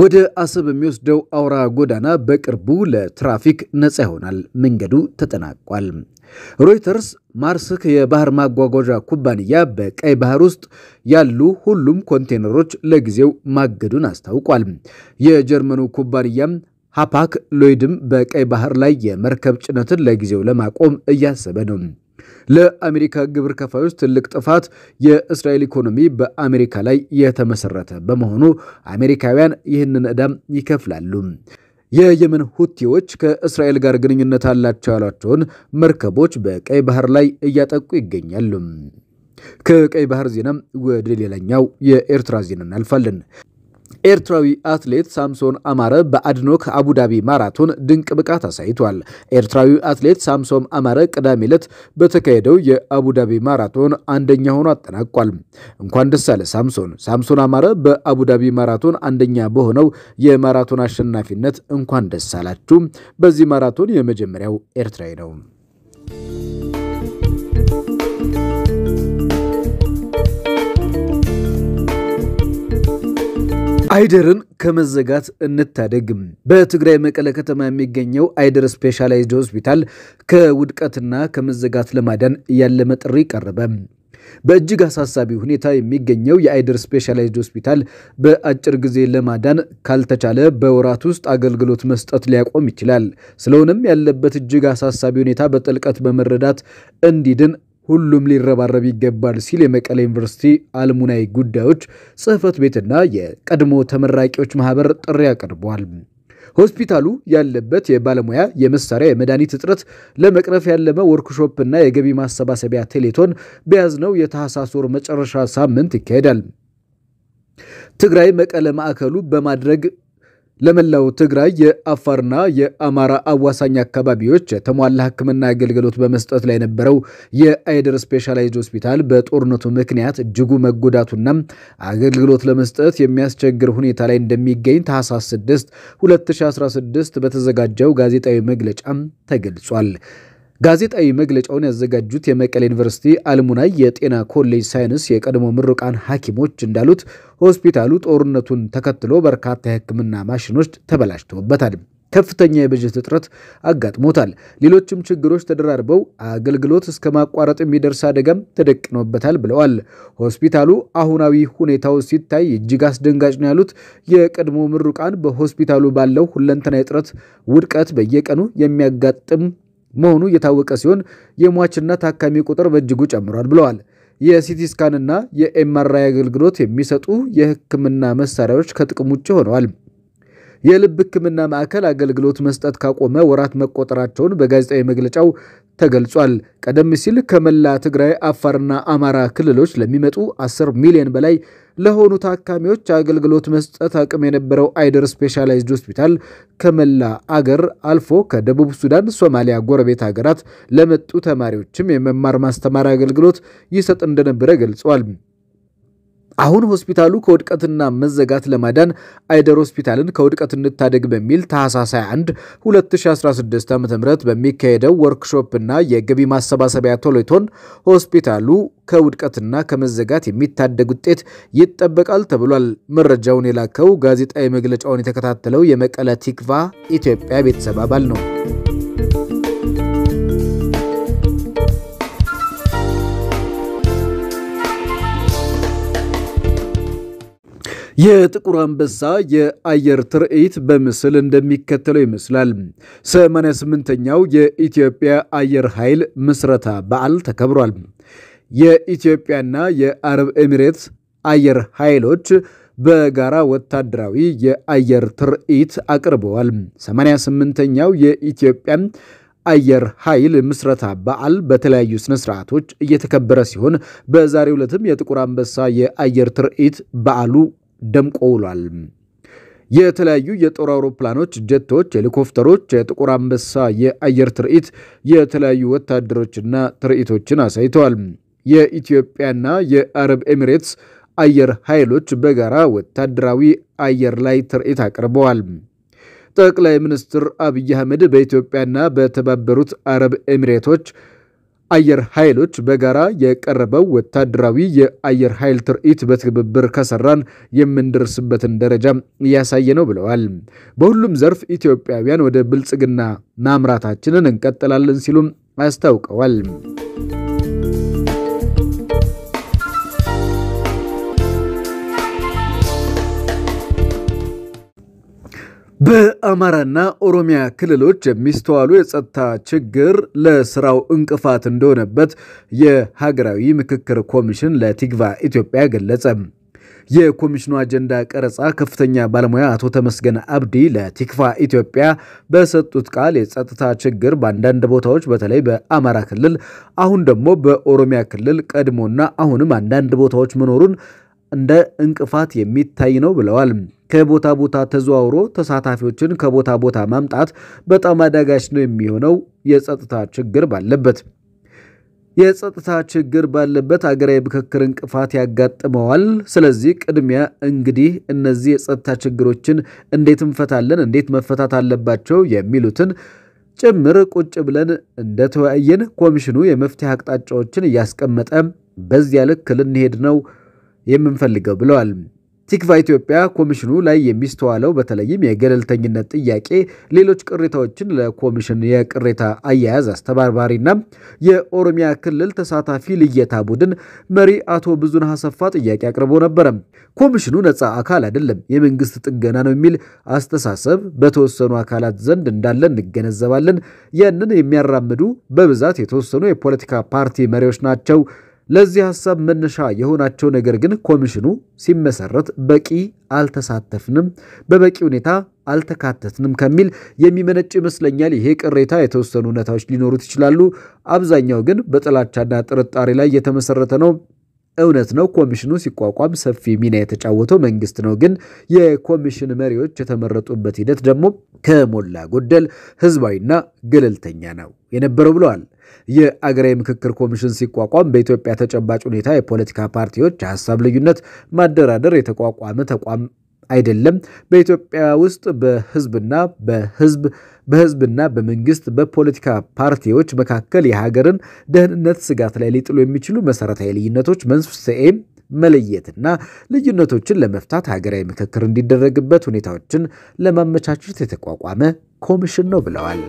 ወደ አሰብ የሚወስደው አውራ ጎዳና በቅርቡ ለትራፊክ ነፃ ይሆናል። መንገዱ ተጠናቋል። ሮይተርስ ማርስክ የባህር ማጓጓዣ ኩባንያ በቀይ ባህር ውስጥ ያሉ ሁሉም ኮንቴነሮች ለጊዜው ማገዱን አስታውቋል። የጀርመኑ ኩባንያም ሀፓክ ሎይድም በቀይ ባህር ላይ የመርከብ ጭነትን ለጊዜው ለማቆም እያሰበ ነው። ለአሜሪካ ግብር ከፋዮች ትልቅ ጥፋት የእስራኤል ኢኮኖሚ በአሜሪካ ላይ የተመሰረተ በመሆኑ አሜሪካውያን ይህንን ዕዳም ይከፍላሉ። የየመን ሁቲዎች ከእስራኤል ጋር ግንኙነት አላቸው ያሏቸውን መርከቦች በቀይ ባህር ላይ እያጠቁ ይገኛሉ። ከቀይ ባህር ዜናም ወደ ሌላኛው የኤርትራ ዜና እናልፋለን። ኤርትራዊ አትሌት ሳምሶን አማረ በአድኖክ አቡዳቢ ማራቶን ድንቅ ብቃት አሳይቷል። ኤርትራዊ አትሌት ሳምሶን አማረ ቅዳሜ ዕለት በተካሄደው የአቡዳቢ ማራቶን አንደኛ ሆኖ አጠናቋል። እንኳን ደስ አለ ሳምሶን። ሳምሶን አማረ በአቡዳቢ ማራቶን አንደኛ በሆነው የማራቶን አሸናፊነት እንኳን ደስ አላችሁ። በዚህ ማራቶን የመጀመሪያው ኤርትራዊ ነው። አይደርን ከመዘጋት እንታደግም። በትግራይ መቀለ ከተማ የሚገኘው አይደር ስፔሻላይዝድ ሆስፒታል ከውድቀትና ከመዘጋት ለማዳን ያለመ ጥሪ ቀረበ። በእጅግ አሳሳቢ ሁኔታ የሚገኘው የአይደር ስፔሻላይዝድ ሆስፒታል በአጭር ጊዜ ለማዳን ካልተቻለ በወራት ውስጥ አገልግሎት መስጠት ሊያቆም ይችላል። ስለሆነም ያለበት እጅግ አሳሳቢ ሁኔታ በጥልቀት በመረዳት እንዲድን ሁሉም ሊረባረብ ይገባል ሲል የመቀሌ ዩኒቨርሲቲ አልሙናይ ጉዳዮች ጽህፈት ቤትና የቀድሞ ተመራቂዎች ማህበር ጥሪ አቅርቧል። ሆስፒታሉ ያለበት የባለሙያ የመሳሪያ የመድኃኒት እጥረት ለመቅረፍ ያለመ ወርክሾፕና የገቢ ማሰባሰቢያ ቴሌቶን በያዝነው የታህሳስ ወር መጨረሻ ሳምንት ይካሄዳል። ትግራይ መቀለ ማዕከሉ በማድረግ ለመላው ትግራይ የአፋርና የአማራ አዋሳኝ አካባቢዎች የተሟላ ሕክምና አገልግሎት በመስጠት ላይ የነበረው የአይደር ስፔሻላይዝድ ሆስፒታል በጦርነቱ ምክንያት እጅጉ መጎዳቱና አገልግሎት ለመስጠት የሚያስቸግር ሁኔታ ላይ እንደሚገኝ ታህሳስ 6 2016 በተዘጋጀው ጋዜጣዊ መግለጫም ተገልጿል። ጋዜጣዊ መግለጫውን ያዘጋጁት የመቀሌ ዩኒቨርሲቲ አልሙናይ የጤና ኮሌጅ ሳይንስ የቀድሞ ምሩቃን ሐኪሞች እንዳሉት ሆስፒታሉ ጦርነቱን ተከትሎ በርካታ የሕክምና ማሽኖች ተበላሽተውበታል። ከፍተኛ የበጀት እጥረት አጋጥሞታል። ሌሎችም ችግሮች ተደራርበው አገልግሎት እስከ ማቋረጥ የሚደርስ አደጋም ተደቅኖበታል ብለዋል። ሆስፒታሉ አሁናዊ ሁኔታው ሲታይ እጅግ አስደንጋጭ ነው ያሉት የቀድሞ ምሩቃን በሆስፒታሉ ባለው ሁለንተና የጥረት ውድቀት በየቀኑ የሚያጋጥም መሆኑ እየታወቀ ሲሆን የሟችና ታካሚ ቁጥር በእጅጉ ጨምሯል ብለዋል። የሲቲ ስካንና የኤምአርአይ አገልግሎት የሚሰጡ የሕክምና መሳሪያዎች ከጥቅም ውጭ ሆነዋል። የልብ ሕክምና ማዕከል አገልግሎት መስጠት ካቆመ ወራት መቆጠራቸውን በጋዜጣዊ መግለጫው ተገልጿል። ቀደም ሲል ከመላ ትግራይ፣ አፋርና አማራ ክልሎች ለሚመጡ 10 ሚሊዮን በላይ ለሆኑ ታካሚዎች አገልግሎት መስጠት አቅም የነበረው አይደር ስፔሻላይዝድ ሆስፒታል ከመላ አገር አልፎ ከደቡብ ሱዳን፣ ሶማሊያ ጎረቤት ሀገራት ለመጡ ተማሪዎችም የመማር ማስተማር አገልግሎት ይሰጥ እንደነበረ ገልጿል። አሁን ሆስፒታሉ ከውድቀትና መዘጋት ለማዳን አይደር ሆስፒታልን ከውድቀት እንታደግ በሚል ታህሳስ 21 2016 ዓ ም በሚካሄደው ወርክሾፕና የገቢ ማሰባሰቢያ ቶሎቶን ሆስፒታሉ ከውድቀትና ከመዘጋት የሚታደግ ውጤት ይጠበቃል ተብሏል። መረጃውን የላከው ጋዜጣዊ መግለጫውን የተከታተለው የመቀለ ቲክቫ ኢትዮጵያ ቤተሰብ አባል ነው። የጥቁር አንበሳ የአየር ትርኢት በምስል እንደሚከተለው ይመስላል። 88ኛው የኢትዮጵያ አየር ኃይል ምስረታ በዓል ተከብሯል። የኢትዮጵያና የአረብ ኤሚሬት አየር ኃይሎች በጋራ ወታደራዊ የአየር ትርኢት አቅርበዋል። 88ኛው የኢትዮጵያ አየር ኃይል ምስረታ በዓል በተለያዩ ስነ ስርዓቶች እየተከበረ ሲሆን በዛሬው ዕለትም የጥቁር አንበሳ የአየር ትርኢት በዓሉ ደምቆ ውሏል። የተለያዩ የጦር አውሮፕላኖች፣ ጀቶች፣ ሄሊኮፕተሮች፣ የጥቁር አንበሳ የአየር ትርኢት የተለያዩ ወታደሮችና ትርኢቶችን አሳይተዋል። የኢትዮጵያና የአረብ ኤሚሬትስ አየር ኃይሎች በጋራ ወታደራዊ አየር ላይ ትርኢት አቅርበዋል። ጠቅላይ ሚኒስትር አብይ አህመድ በኢትዮጵያና በተባበሩት አረብ ኤሚሬቶች አየር ኃይሎች በጋራ የቀረበው ወታደራዊ የአየር ኃይል ትርኢት በትብብር ከሰራን የምንደርስበትን ደረጃ እያሳየ ነው ብለዋል። በሁሉም ዘርፍ ኢትዮጵያውያን ወደ ብልጽግና ማምራታችንን እንቀጥላለን ሲሉም አስታውቀዋል። በአማራና ኦሮሚያ ክልሎች የሚስተዋሉ የጸጥታ ችግር ለስራው እንቅፋት እንደሆነበት የሀገራዊ ምክክር ኮሚሽን ለቲግቫ ኢትዮጵያ ገለጸ። የኮሚሽኑ አጀንዳ ቀረጻ ከፍተኛ ባለሙያ አቶ ተመስገን አብዲ ለቲክፋ ኢትዮጵያ በሰጡት ቃል የጸጥታ ችግር በአንዳንድ ቦታዎች በተለይ በአማራ ክልል አሁን ደግሞ በኦሮሚያ ክልል ቀድሞና አሁንም አንዳንድ ቦታዎች መኖሩን እንደ እንቅፋት የሚታይ ነው ብለዋል። ከቦታ ቦታ ተዘዋውሮ ተሳታፊዎችን ከቦታ ቦታ ማምጣት በጣም አዳጋች ነው የሚሆነው የጸጥታ ችግር ባለበት የጸጥታ ችግር ባለበት አገራዊ ምክክር እንቅፋት ያጋጥመዋል። ስለዚህ ቅድሚያ እንግዲህ እነዚህ የጸጥታ ችግሮችን እንዴት እንፈታለን፣ እንዴት መፈታት አለባቸው የሚሉትን ጭምር ቁጭ ብለን እንደተወያየን ኮሚሽኑ የመፍትሄ አቅጣጫዎችን እያስቀመጠ በዚያ ልክ ልንሄድ ነው የምንፈልገው ብለዋል። ቲክቫ ኢትዮጵያ ኮሚሽኑ ላይ የሚስተዋለው በተለይም የገለልተኝነት ጥያቄ ሌሎች ቅሬታዎችን ለኮሚሽን የቅሬታ አያያዝ አስተባባሪና የኦሮሚያ ክልል ተሳታፊ ልየታ ቡድን መሪ አቶ ብዙነህ አሰፋ ጥያቄ አቅርቦ ነበረ። ኮሚሽኑ ነፃ አካል አይደለም፣ የመንግስት ጥገና ነው የሚል አስተሳሰብ በተወሰኑ አካላት ዘንድ እንዳለ እንገነዘባለን። ያንን የሚያራምዱ በብዛት የተወሰኑ የፖለቲካ ፓርቲ መሪዎች ናቸው ለዚህ ሐሳብ መነሻ የሆናቸው ነገር ግን ኮሚሽኑ ሲመሰረት በቂ አልተሳተፍንም፣ በበቂ ሁኔታ አልተካተትንም ከሚል የሚመነጭ ይመስለኛል። ይሄ ቅሬታ የተወሰኑ እውነታዎች ሊኖሩት ይችላሉ። አብዛኛው ግን በጥላቻና ጥርጣሬ ላይ የተመሰረተ ነው። እውነት ነው ኮሚሽኑ ሲቋቋም ሰፊ ሚና የተጫወተው መንግስት ነው። ግን የኮሚሽን መሪዎች የተመረጡበት ሂደት ደግሞ ከሞላ ጎደል ህዝባዊና ገለልተኛ ነው የነበረው ብለዋል። የአገራዊ ምክክር ኮሚሽን ሲቋቋም በኢትዮጵያ ተጨባጭ ሁኔታ የፖለቲካ ፓርቲዎች የሀሳብ ልዩነት ማደራደር የተቋቋመ ተቋም አይደለም። በኢትዮጵያ ውስጥ በህዝብና በህዝብ በህዝብና በመንግስት በፖለቲካ ፓርቲዎች መካከል የሀገርን ደህንነት ስጋት ላይ ሊጥሉ የሚችሉ መሰረታዊ ልዩነቶች መንስኤ መለየትና ልዩነቶችን ለመፍታት ሀገራዊ ምክክር እንዲደረግበት ሁኔታዎችን ለማመቻቸት የተቋቋመ ኮሚሽን ነው ብለዋል።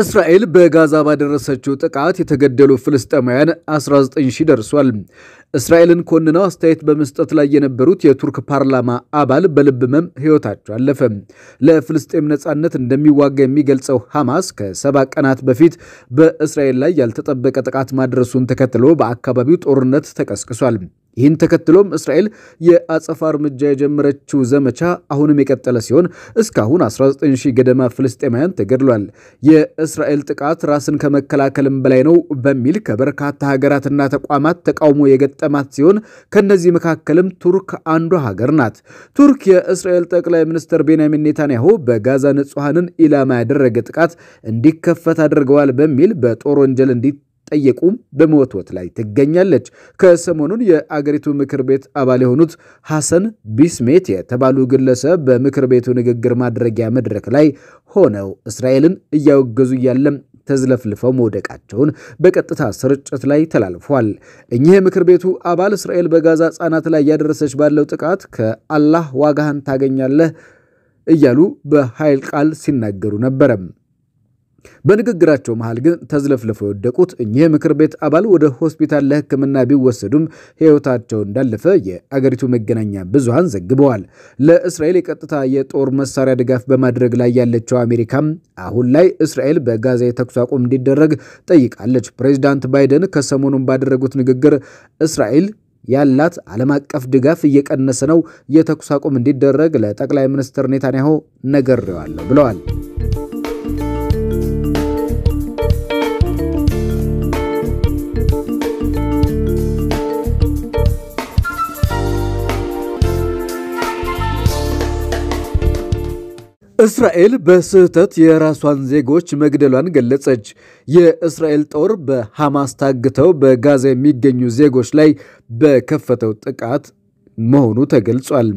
እስራኤል በጋዛ ባደረሰችው ጥቃት የተገደሉ ፍልስጤማውያን 19 ሺህ ደርሷል። እስራኤልን ኮንነው አስተያየት በመስጠት ላይ የነበሩት የቱርክ ፓርላማ አባል በልብ ህመም ህይወታቸው አለፈ። ለፍልስጤም ነጻነት እንደሚዋጋ የሚገልጸው ሐማስ ከሰባ ቀናት በፊት በእስራኤል ላይ ያልተጠበቀ ጥቃት ማድረሱን ተከትሎ በአካባቢው ጦርነት ተቀስቅሷል። ይህን ተከትሎም እስራኤል የአጸፋ እርምጃ የጀመረችው ዘመቻ አሁንም የቀጠለ ሲሆን እስካሁን 19 ሺ ገደማ ፍልስጤማውያን ተገድሏል። የእስራኤል ጥቃት ራስን ከመከላከልም በላይ ነው በሚል ከበርካታ ሀገራትና ተቋማት ተቃውሞ የገጠማት ሲሆን ከእነዚህ መካከልም ቱርክ አንዷ ሀገር ናት። ቱርክ የእስራኤል ጠቅላይ ሚኒስትር ቤንያሚን ኔታንያሁ በጋዛ ንጹሐንን ኢላማ ያደረገ ጥቃት እንዲከፈት አድርገዋል በሚል በጦር ወንጀል እንዲ ጠየቁም በመወትወት ላይ ትገኛለች። ከሰሞኑን የአገሪቱ ምክር ቤት አባል የሆኑት ሐሰን ቢስሜት የተባሉ ግለሰብ በምክር ቤቱ ንግግር ማድረጊያ መድረክ ላይ ሆነው እስራኤልን እያወገዙ እያለም ተዝለፍልፈው መውደቃቸውን በቀጥታ ስርጭት ላይ ተላልፏል። እኚህ የምክር ቤቱ አባል እስራኤል በጋዛ ህጻናት ላይ ያደረሰች ባለው ጥቃት ከአላህ ዋጋህን ታገኛለህ እያሉ በኃይል ቃል ሲናገሩ ነበረም። በንግግራቸው መሃል ግን ተዝለፍልፈው የወደቁት እኚህ የምክር ቤት አባል ወደ ሆስፒታል ለሕክምና ቢወሰዱም ሕይወታቸው እንዳለፈ የአገሪቱ መገናኛ ብዙሃን ዘግበዋል። ለእስራኤል የቀጥታ የጦር መሳሪያ ድጋፍ በማድረግ ላይ ያለችው አሜሪካም አሁን ላይ እስራኤል በጋዛ የተኩስ አቁም እንዲደረግ ጠይቃለች። ፕሬዚዳንት ባይደን ከሰሞኑን ባደረጉት ንግግር እስራኤል ያላት ዓለም አቀፍ ድጋፍ እየቀነሰ ነው፣ የተኩስ አቁም እንዲደረግ ለጠቅላይ ሚኒስትር ኔታንያሁ ነግሬዋለሁ ብለዋል። እስራኤል በስህተት የራሷን ዜጎች መግደሏን ገለጸች። የእስራኤል ጦር በሐማስ ታግተው በጋዛ የሚገኙ ዜጎች ላይ በከፈተው ጥቃት መሆኑ ተገልጿል።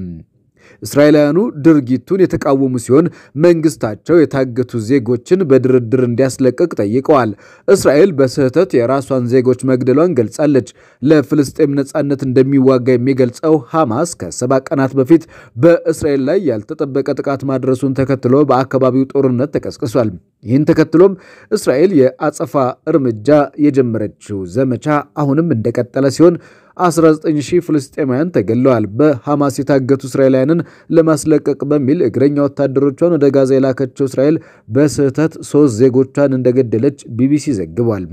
እስራኤላውያኑ ድርጊቱን የተቃወሙ ሲሆን መንግስታቸው የታገቱ ዜጎችን በድርድር እንዲያስለቅቅ ጠይቀዋል። እስራኤል በስህተት የራሷን ዜጎች መግደሏን ገልጻለች። ለፍልስጤም ነጻነት እንደሚዋጋ የሚገልጸው ሐማስ ከሰባ ቀናት በፊት በእስራኤል ላይ ያልተጠበቀ ጥቃት ማድረሱን ተከትሎ በአካባቢው ጦርነት ተቀስቅሷል። ይህን ተከትሎም እስራኤል የአጸፋ እርምጃ የጀመረችው ዘመቻ አሁንም እንደቀጠለ ሲሆን 19000 ፍልስጤማውያን ተገለዋል። በሐማስ የታገቱ እስራኤላውያንን ለማስለቀቅ በሚል እግረኛ ወታደሮቿን ወደ ጋዛ የላከችው እስራኤል በስህተት ሶስት ዜጎቿን እንደገደለች ቢቢሲ ዘግቧል።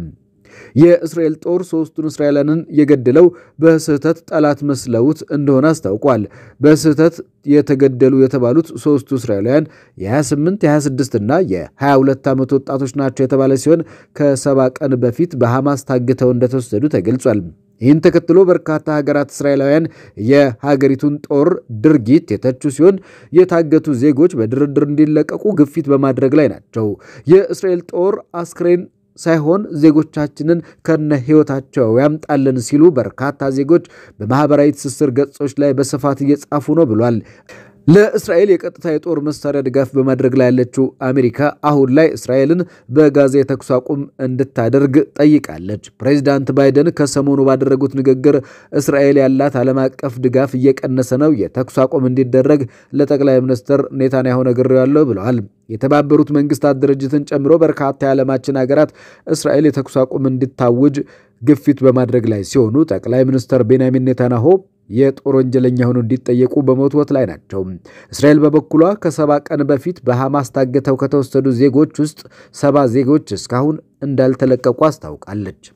የእስራኤል ጦር ሶስቱን እስራኤላውያንን የገደለው በስህተት ጠላት መስለውት እንደሆነ አስታውቋል። በስህተት የተገደሉ የተባሉት ሶስቱ እስራኤላውያን የ28፣ የ26 እና የ22 ዓመት ወጣቶች ናቸው የተባለ ሲሆን ከሰባ ቀን በፊት በሐማስ ታግተው እንደተወሰዱ ተገልጿል። ይህን ተከትሎ በርካታ ሀገራት እስራኤላውያን የሀገሪቱን ጦር ድርጊት የተቹ ሲሆን የታገቱ ዜጎች በድርድር እንዲለቀቁ ግፊት በማድረግ ላይ ናቸው። የእስራኤል ጦር አስክሬን ሳይሆን ዜጎቻችንን ከነ ህይወታቸው ያምጣልን ሲሉ በርካታ ዜጎች በማህበራዊ ትስስር ገጾች ላይ በስፋት እየጻፉ ነው ብሏል። ለእስራኤል የቀጥታ የጦር መሳሪያ ድጋፍ በማድረግ ላይ ያለችው አሜሪካ አሁን ላይ እስራኤልን በጋዛ የተኩስ አቁም እንድታደርግ ጠይቃለች። ፕሬዚዳንት ባይደን ከሰሞኑ ባደረጉት ንግግር እስራኤል ያላት ዓለም አቀፍ ድጋፍ እየቀነሰ ነው፣ የተኩስ አቁም እንዲደረግ ለጠቅላይ ሚኒስትር ኔታንያሁ ነግሬያለሁ ብለዋል። የተባበሩት መንግስታት ድርጅትን ጨምሮ በርካታ የዓለማችን ሀገራት እስራኤል የተኩስ አቁም እንድታውጅ ግፊት በማድረግ ላይ ሲሆኑ ጠቅላይ ሚኒስትር ቤንያሚን ኔታንያሁ የጦር ወንጀለኛ ሆኖ እንዲጠየቁ በመወትወት ላይ ናቸው። እስራኤል በበኩሏ ከሰባ ቀን በፊት በሐማስ ታግተው ከተወሰዱ ዜጎች ውስጥ ሰባ ዜጎች እስካሁን እንዳልተለቀቁ አስታውቃለች።